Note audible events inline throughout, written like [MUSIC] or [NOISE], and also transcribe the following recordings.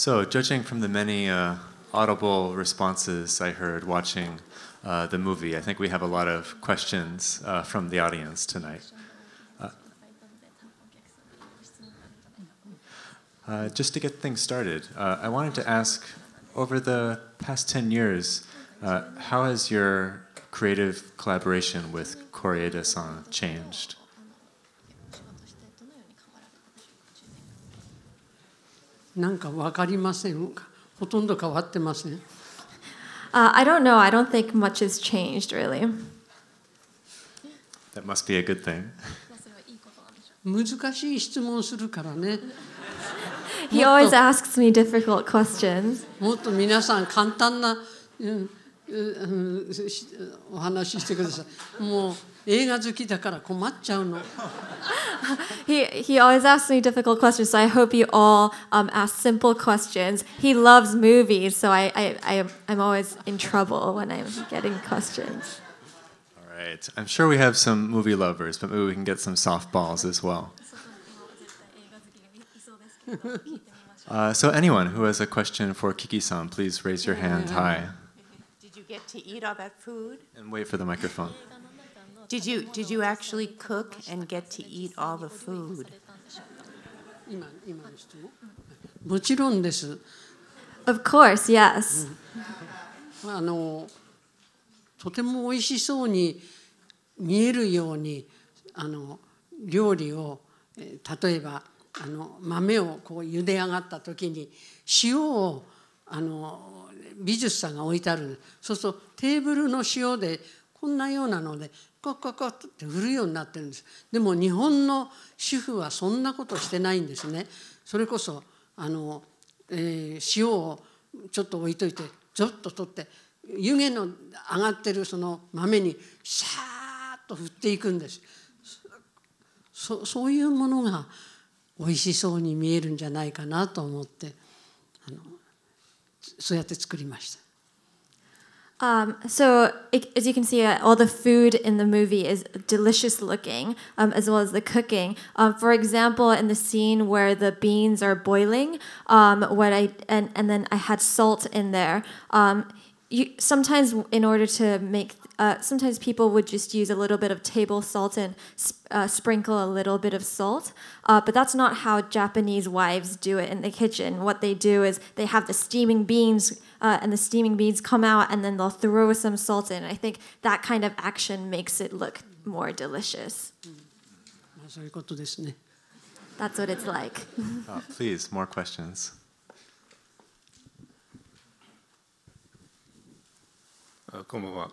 So, judging from the many uh, audible responses I heard watching uh, the movie, I think we have a lot of questions uh, from the audience tonight. Uh, uh, just to get things started, uh, I wanted to ask over the past 10 years, how has your creative collaboration with Koreeda san changed? なんか分かりませんほとんど変わってません、uh, I don't know I don't think much has changed really That must be a good thing 難しい質問するからね He always asks me difficult questions もっと皆さん簡単な、うんうん、お話ししてくださいもう映画好きだから困っちゃうの。he, [LAUGHS] he always asks me difficult questions, so I hope you all um, ask simple questions. He loves movies, so I, I, I, I'm always in trouble when I'm getting questions. All right. I'm sure we have some movie lovers, but maybe we can get some softballs as well. [LAUGHS] Uh, so, anyone who has a question for Kiki san, please raise your hand high. Did you get to eat all that food? And wait for the microphone. Did you did you actually cook and get to eat all the food? もちろんです。Of course, yes. あのとても美味しそうに見えるようにあの料理を例えばあの豆をこう茹で上がった時に塩をあの美術さんが置いてあるそうするとテーブルの塩でこんなようなのでコココって売るようになってるんですでも日本の主婦はそんなことしてないんですねそれこそあの、えー、塩をちょっと置いといてちょっと取って湯気の上がってるその豆にシャーッと振っていくんですそそういうものが美味しそうに見えるんじゃないかなと思ってあのそうやって作りました。Um, so, it, as you can see, uh, all the food in the movie is delicious looking, um, as well as the cooking. Um, for example, in the scene where the beans are boiling, um, what I and and then I had salt in there. Um, you sometimes in order to make uh, sometimes people would just use a little bit of table salt and uh, sprinkle a little bit of salt uh, but that's not how japanese wives do it in the kitchen what they do is they have the steaming beans uh, and the steaming beans come out and then they'll throw some salt in i think that kind of action makes it look more delicious mm. that's what it's like uh, please more questions こんばんは。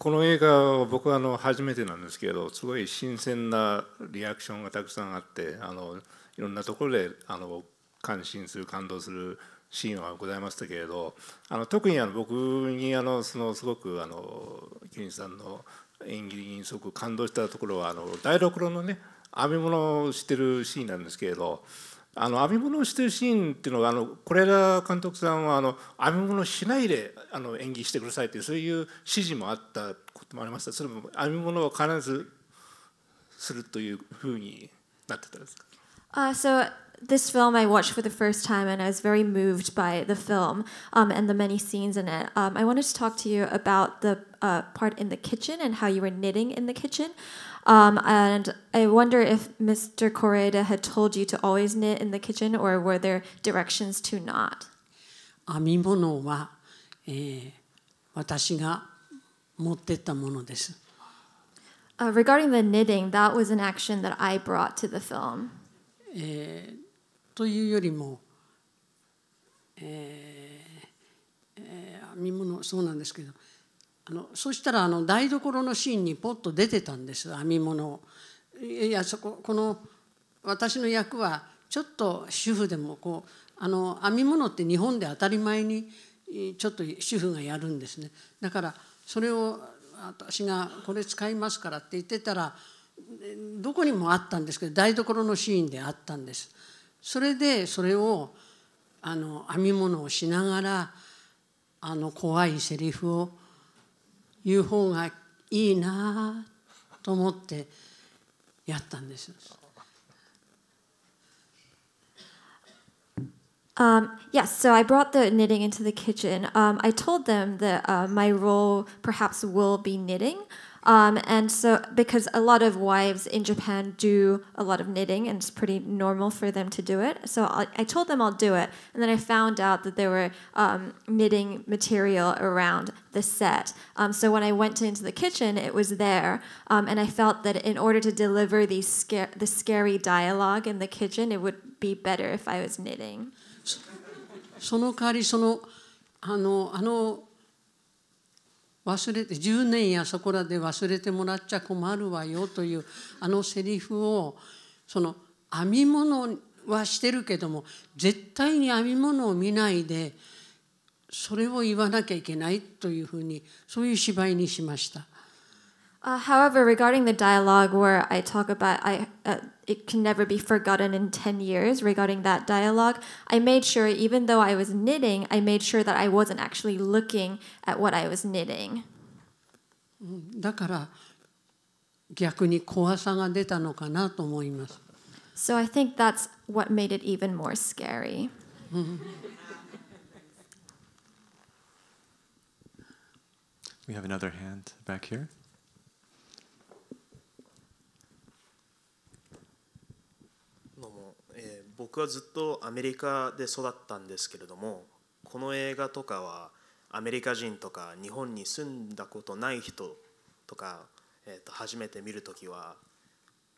この映画は僕はあの初めてなんですけどすごい新鮮なリアクションがたくさんあってあのいろんなところであの感心する感動するシーンはございましたけれどあの特にあの僕にあのそのすごくあの金さんの演技にすごく感動したところはあの台所のね編み物をしてるシーンなんですけれどあの編み物をしてるシーンっていうのがあの是枝監督さんはあの編み物しないであの演技してくださいっていうそういう指示もあったこともありましたそれも編み物は必ずするというふうになってたんですか、uh, so This film I watched for the first time and I was very moved by the film um, and the many scenes in it. Um, I wanted to talk to you about the uh, part in the kitchen and how you were knitting in the kitchen. Um, and I wonder if Mr. Correa had told you to always knit in the kitchen, or were there directions to not? 編み物は、えー、私が持ってったものです。Uh, ah, eh, regarding the knitting, that was an action that I brought to the film. えー、というよりも、えーえー、編み物そうなんですけど。Eh, あのそしたらあの台所のシーンにポッと出てたんです編み物いやそここの私の役はちょっと主婦でもこうあの編み物って日本で当たり前にちょっと主婦がやるんですねだからそれを私がこれ使いますからって言ってたらどこにもあったんですけど台所のシーンであったんですそれでそれをあの編み物をしながらあの怖いセリフをいう方がいいなと思ってやったんです。Um, yes, so I brought the knitting into the kitchen. Um, I told them that uh, my role perhaps will be knitting. Um, and so, because a lot of wives in Japan do a lot of knitting and it's pretty normal for them to do it. So I, I told them I'll do it. And then I found out that there were um, knitting material around the set. Um, so when I went into the kitchen, it was there. Um, and I felt that in order to deliver the, scar- the scary dialogue in the kitchen, it would be better if I was knitting. その代わりそのあのあの忘れて10年やそこらで忘れてもらっちゃ困るわよというあのセリフをその編み物はしてるけども絶対に編み物を見ないでそれを言わなきゃいけないというふうにそういう芝居にしました。Uh, however, regarding the dialogue where I talk about, I, uh, it can never be forgotten in 10 years regarding that dialogue. I made sure, even though I was knitting, I made sure that I wasn't actually looking at what I was knitting. Mm, so I think that's what made it even more scary. [LAUGHS] We have another hand back here. 僕はずっとアメリカで育ったんですけれどもこの映画とかはアメリカ人とか日本に住んだことない人とか、えー、と初めて見る時は、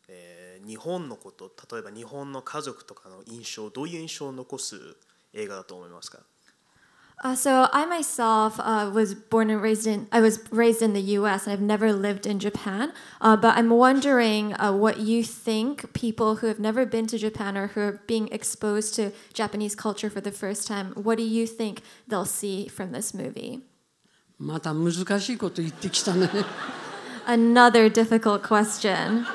えー、日本のこと例えば日本の家族とかの印象どういう印象を残す映画だと思いますか Uh, so I myself uh, was born and raised in I was raised in the U.S. I've never lived in Japan, uh, but I'm wondering uh, what you think people who have never been to Japan or who are being exposed to Japanese culture for the first time. What do you think they'll see from this movie? Another difficult question.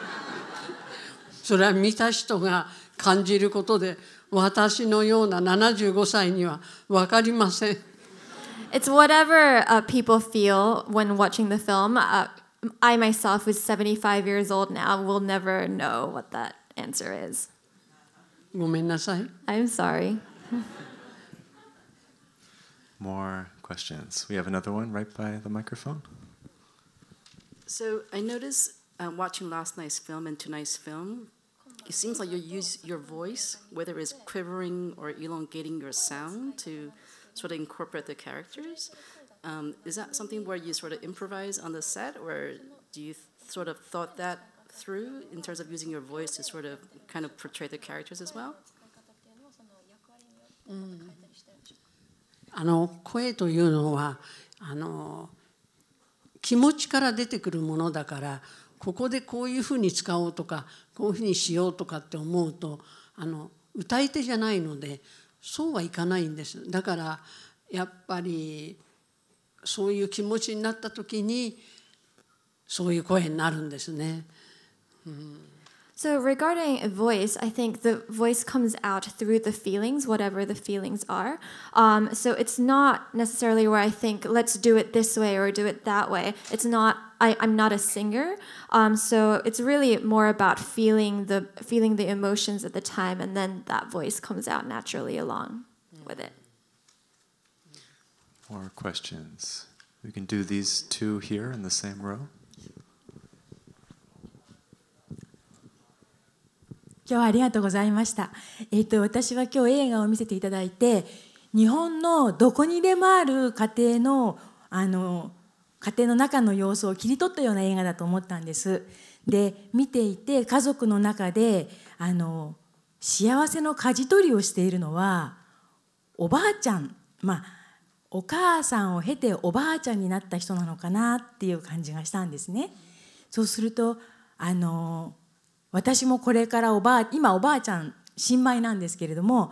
それは見た人が感じることで私のような75歳には分かりません。It's whatever uh, people feel when watching the film. Uh, I myself, who's 75 years old now, will never know what that answer is. ごめんなさい。I'm sorry. More questions. We have another one right by the microphone. So I noticed uh, watching last night's film and tonight's film it seems like you use your voice, whether it's quivering or elongating your sound to sort of incorporate the characters. Um, is that something where you sort of improvise on the set, or do you sort of thought that through in terms of using your voice to sort of kind of portray the characters as well? うん、あの声というのはあの気持ちから出てくるものだから mm. ここでこういうふうに使おうとかこういうふうにしようとかって思うとあの歌い手じゃないのでそうはいかないんですだからやっぱりそういう気持ちになった時にそういう声になるんですね。うん So, regarding voice, I think the voice comes out through the feelings, whatever the feelings are. Um, so, it's not necessarily where I think, let's do it this way or do it that way. It's not, I, am not a singer. Um, so, it's really more about feeling the, feeling the emotions at the time, and then that voice comes out naturally along with it. More questions? We can do these two here in the same row. 今日はありがとうございました。えっ、と私は今日映画を見せていただいて、日本のどこにでもある家庭のあの家庭の中の様子を切り取ったような映画だと思ったんです。で見ていて家族の中であの幸せの舵取りをしているのはおばあちゃんまあお母さんを経ておばあちゃんになった人なのかなっていう感じがしたんですね。そうするとあの私もこれからおばあ今おばあちゃん新米なんですけれども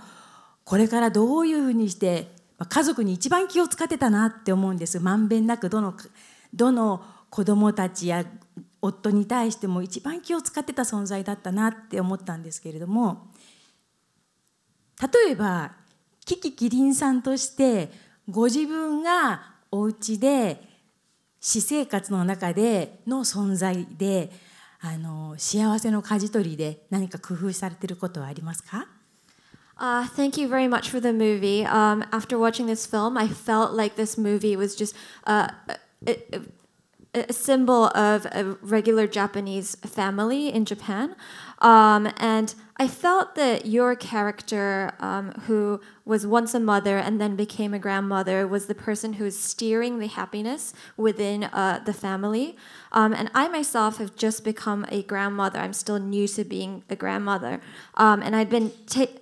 これからどういうふうにして家族に一番気を使ってたなって思うんですまんべんなくどのどの子供たちや夫に対しても一番気を使ってた存在だったなって思ったんですけれども例えばキキキリンさんとしてご自分がお家で私生活の中での存在であの幸せの舵取りで何か工夫されていることはありますか Uh, thank you very much for the movie. Um, after watching this film, I felt like this movie was just uh, a, a, a symbol of a regular Japanese family in Japan. Um, and I felt that your character, um, who was once a mother and then became a grandmother, was the person who is steering the happiness within uh, the family. Um, and I myself have just become a grandmother. I'm still new to being a grandmother, um, and i have been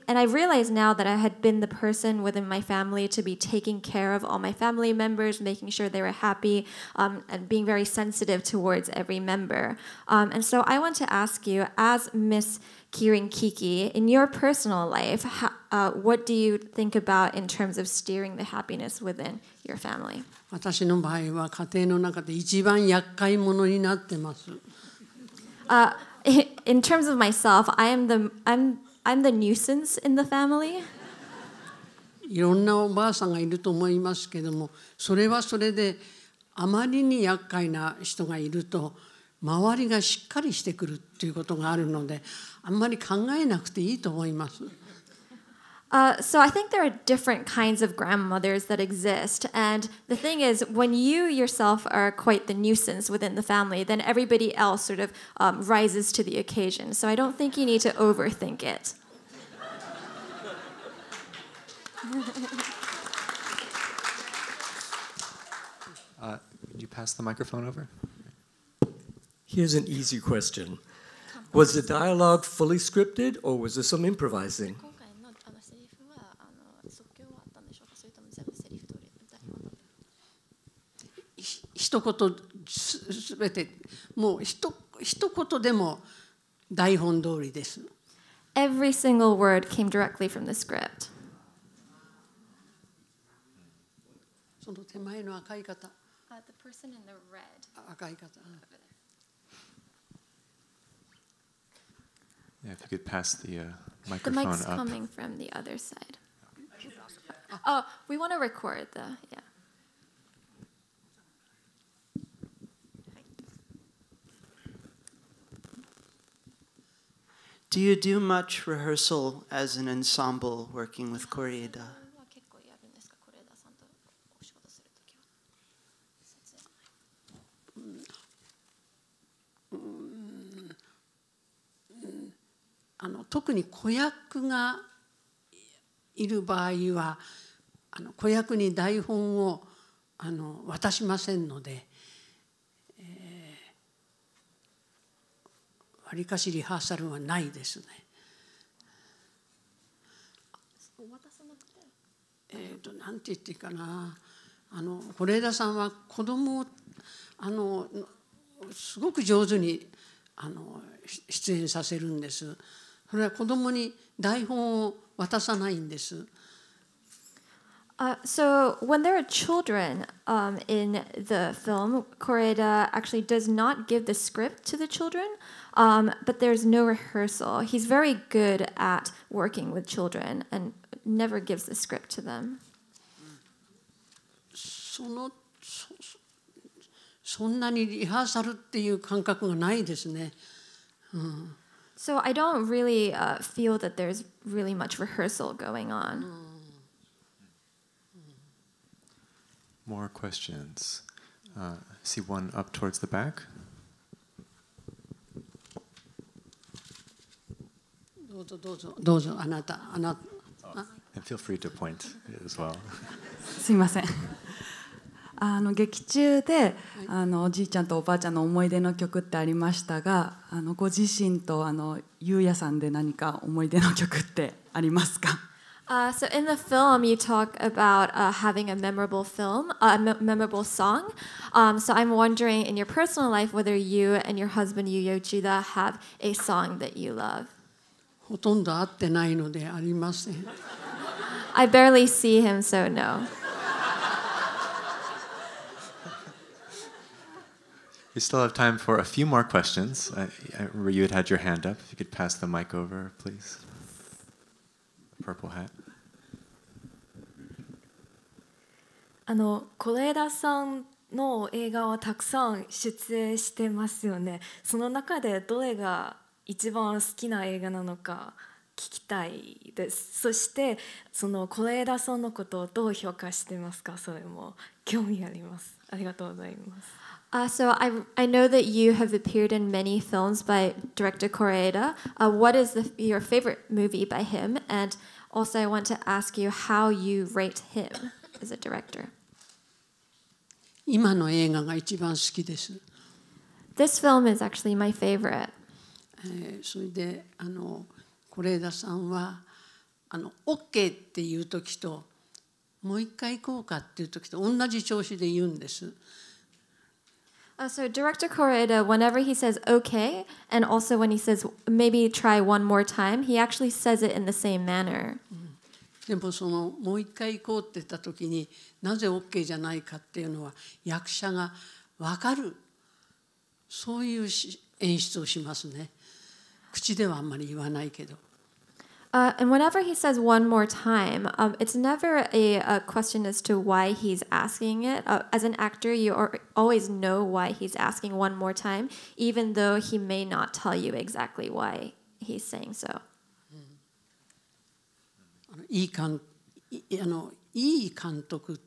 and I realized now that I had been the person within my family to be taking care of all my family members, making sure they were happy, um, and being very sensitive towards every member. Um, and so I want to ask you, as Miss Kirin Kiki, in your personal life, how, uh, what do you think about in terms of steering the happiness within your family? Uh, in terms of myself, I am the I'm I'm the nuisance in the family. いろんなおばあさんがいると思いますけども、それはそれであまりに厄介な人がいると。周りがしっかりしてくるっていうことがあるのであんまり考えなくていいと思います。Uh, so I think there are different kinds of grandmothers that exist. And the thing is, when you yourself are quite the nuisance within the family, then everybody else sort of um, rises to the occasion. So I don't think you need to overthink it. あ、uh, [LAUGHS] you pass the microphone over? Here's an easy question. Was the dialogue fully scripted or was there some improvising? Every single word came directly from the script. その手前の赤い方。Uh, the person in the red. 赤い方。Over Yeah, if you could pass the uh, microphone The mic's up. coming from the other side. Oh, we want to record the, yeah. Do you do much rehearsal as an ensemble working with Koreeda? に子役がいる場合はあの子役に台本をあの渡しませんので。えわりかしリハーサルはないですね。えっ、ー、となんて言っていいかなあの是枝さんは子供をあのすごく上手にあの出演させるんです。それは子供に台本を渡さないんです。Uh, so when there are children um, in the film, Correa actually does not give the script to the children, um, but there's no rehearsal. He's very good at working with children and never gives the script to them. そのそんなにリハーサルっていう感覚がないですね。うん So I don't really uh, feel that there's really much rehearsal going on. More questions. Uh, see one up towards the back. And feel free to point as well. [LAUGHS] すいません。あの劇中で、あのおじいちゃんとおばあちゃんの思い出の曲ってありましたがあのご自身とあのゆうやさんで何か思い出の曲ってありますか Uh, so in the film, you talk about uh, having a memorable film, uh, a me memorable song. Um, so I'm wondering, in your personal life, whether you and your husband Yu Yochida have a song that you love. ほとんど会ってないのでありません。I barely see him, so no. We still have time for a few more questions. I, I, remember you had had your hand up. If you could pass the mic over, please. e purple hat. あの是枝さんの映画はたくさん出演してますよね。その中でどれが一番好きな映画なのか聞きたいです。そしてその是枝さんのことをどう評価してますか。それも興味あります。ありがとうございます。Uh, so I, I know that you have appeared in many films by director Koreeda. Uh, what is the, your favorite movie by him? And also, I want to ask you how you rate him as a director. This film is actually my favorite. えー、それであの是枝さんはあの OK and again" again." Uh, so director Correa, whenever he says okay, and also when he says maybe try one more time, he actually says it in the same manner. でもそのもう一回行こうって言った時になぜ OK じゃないかっていうのは役者が分かるそういうし演出をしますね口ではあんまり言わないけど。Uh, and whenever he says one more time, um, it's never a, a, question as to why he's asking it. Uh, as an actor, you are, always know why he's asking one more time, even though he may not tell you exactly why he's saying so. Mm. いいかんあのいい監督っ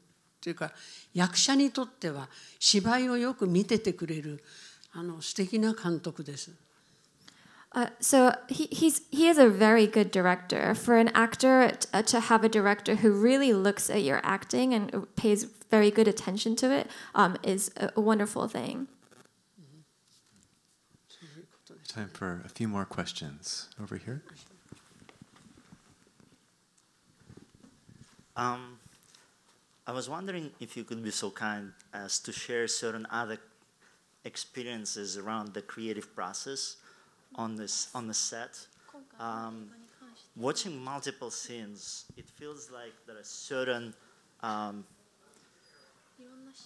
ていうか役者にとっては芝居をよく見ててくれるあの素敵な監督です。uh, so he, he's he is a very good director. For an actor uh, to have a director who really looks at your acting and uh, pays very good attention to it um, is a, a, wonderful thing. Time for a few more questions over here. Um, I was wondering if you could be so kind as to share certain other experiences around the creative process on this on the set. Um, watching multiple scenes, it feels like there are certain um,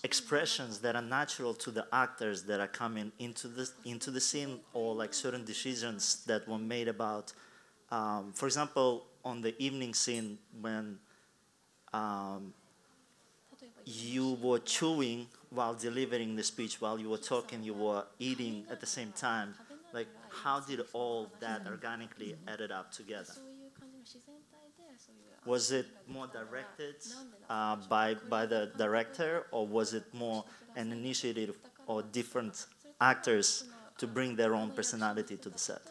expressions that are natural to the actors that are coming into the into the scene, or like certain decisions that were made about. Um, for example, on the evening scene when um, you were chewing while delivering the speech, while you were talking, you were eating at the same time how did all that organically added up together? Was it more directed uh, by, by the director, or was it more an initiative or different actors to bring their own personality to the set?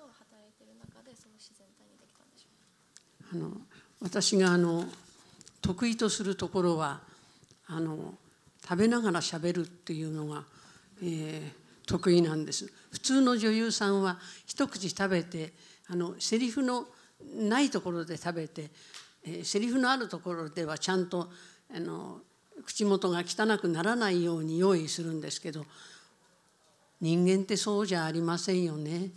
あの私があの得意とするところはあの食べながらしゃべるっていうのが、えー、得意なんです普通の女優さんは一口食べてあのセリフのないところで食べて、えー、セリフのあるところではちゃんとあの口元が汚くならないように用意するんですけど人間ってそうじゃありませんよね。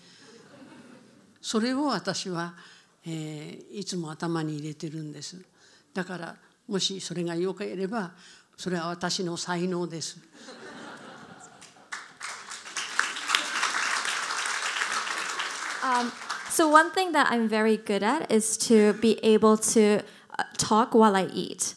それを私は、えー、いつも頭に入れてるんです。だからもしそれが良ければそれは私の才能です。Um, so one thing that I'm very good at is to be able to uh, talk while I eat.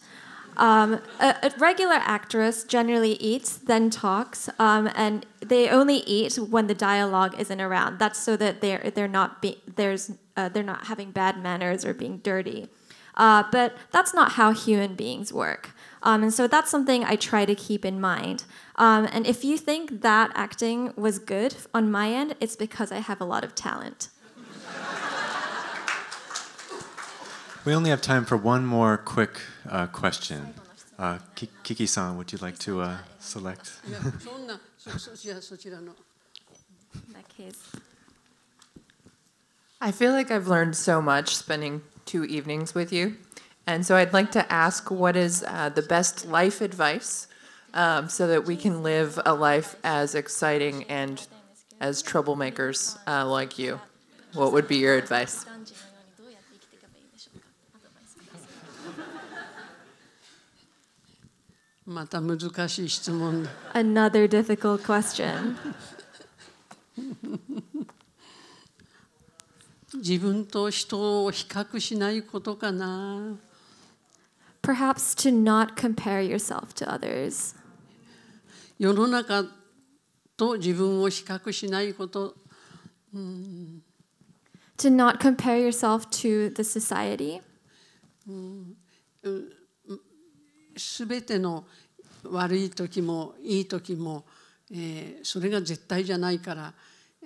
Um, a, a, regular actress generally eats, then talks, um, and they only eat when the dialogue isn't around. That's so that they're they're not be, there's uh, they're not having bad manners or being dirty. Uh, but that's not how human beings work. Um, and so that's something I try to keep in mind. Um, and if you think that acting was good on my end, it's because I have a lot of talent. We only have time for one more quick uh, question. Uh, Kiki san, would you like to uh, select? I feel like I've learned so much spending two evenings with you. And so I'd like to ask what is uh, the best life advice um, so that we can live a life as exciting and as troublemakers uh, like you. What would be your advice? Another difficult question. 自分と人を比較しないことかな。Perhaps [LAUGHS] to not compare yourself to others. 世の中と自分を比較しないこと。うん To not to the society. すべての悪い時もいい時も、えー、それが絶対じゃないから、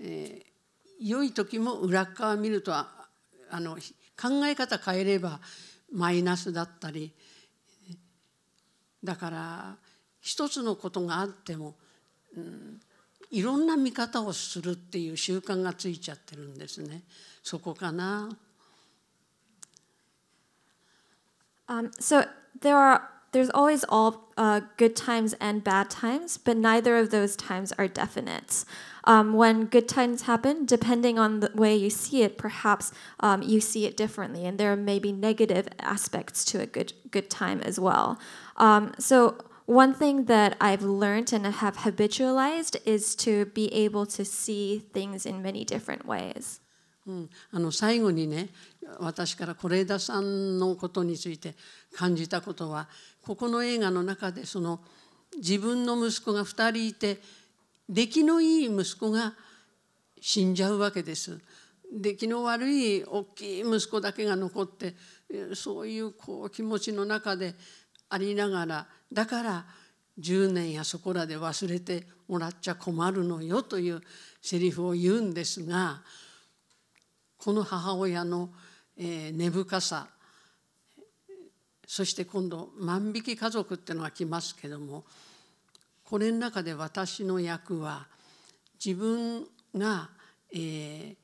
えー、良い時も裏側見るとあの考え方変えればマイナスだったりだから一つのことがあっても、うん、いろんな見方をするっていう習慣がついちゃってるんですねそこかな。Um, so there are there's always all uh, good times and bad times, but neither of those times are definite. Um, when good times happen, depending on the way you see it, perhaps um, you see it differently, and there may be negative aspects to a good good time as well. Um, so one thing that I've learned and have habitualized is to be able to see things in many different ways. うん、あの最後にね私から是枝さんのことについて感じたことはここの映画の中でその自分の息子が2人いて出来のいい息子が死んじゃうわけです。出来の悪い大きい息子だけが残ってそういうこう気持ちの中でありながら。だから10年やそこらで忘れてもらっちゃ困るのよというセリフを言うんですがこの母親の、え根深さそして今度万引き家族っていうのが来ますけどもこれの中で私の役は自分が、え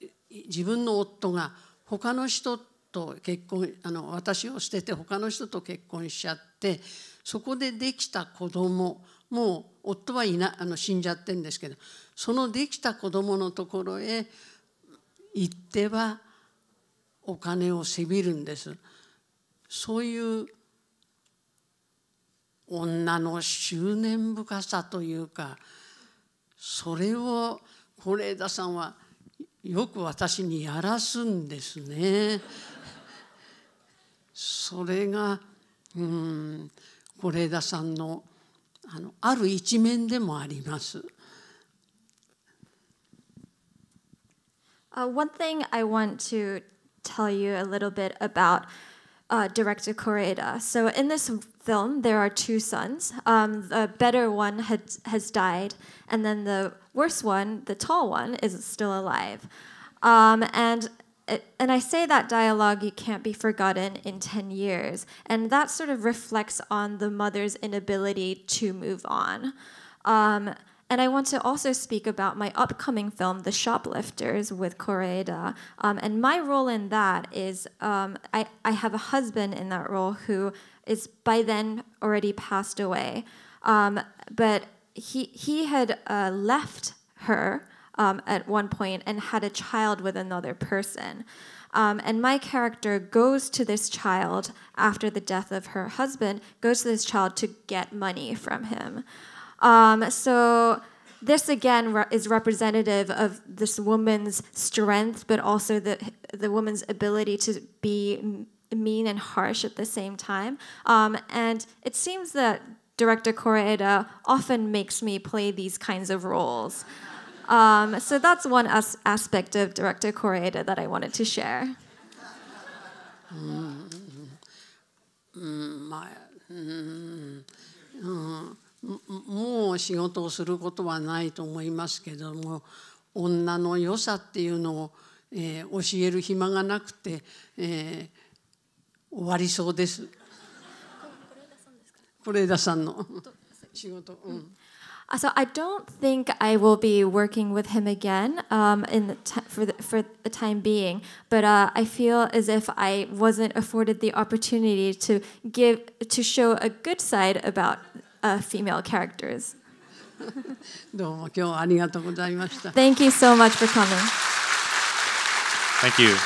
ー、自分の夫が他の人と結婚あの私を捨てて他の人と結婚しちゃって。ってそこでできた子供もう夫はいなあの死んじゃってるんですけどそのできた子供のところへ行ってはお金をせびるんですそういう女の執念深さというかそれを是枝さんはよく私にやらすんですね。それが one thing I want to tell you a little bit about uh, director Koreeda. So in this film, there are two sons. Um, the better one had, has died, and then the worse one, the tall one, is still alive. Um, and and I say that dialogue, you can't be forgotten in 10 years. And that sort of reflects on the mother's inability to move on. Um, and I want to also speak about my upcoming film, The Shoplifters, with Koreeda. Um, and my role in that is um, I, I have a husband in that role who is by then already passed away. Um, but he, he had uh, left her um, at one point and had a child with another person. Um, and my character goes to this child after the death of her husband, goes to this child to get money from him. Um, so this again re- is representative of this woman's strength, but also the the woman's ability to be mean and harsh at the same time. Um, and it seems that director Koreeda often makes me play these kinds of roles. Um, so that's one as aspect of Director Correa that I wanted to share. もう仕事をすることはないと思いますけども女の良さっていうのを、えー、教える暇がなくて、えー、終わりそうです。こ枝さんの仕事、うん So I don't think I will be working with him again um, in the for the, for the time being. But uh, I feel as if I wasn't afforded the opportunity to give to show a good side about uh, female characters. [LAUGHS] thank you so much for coming. Thank you.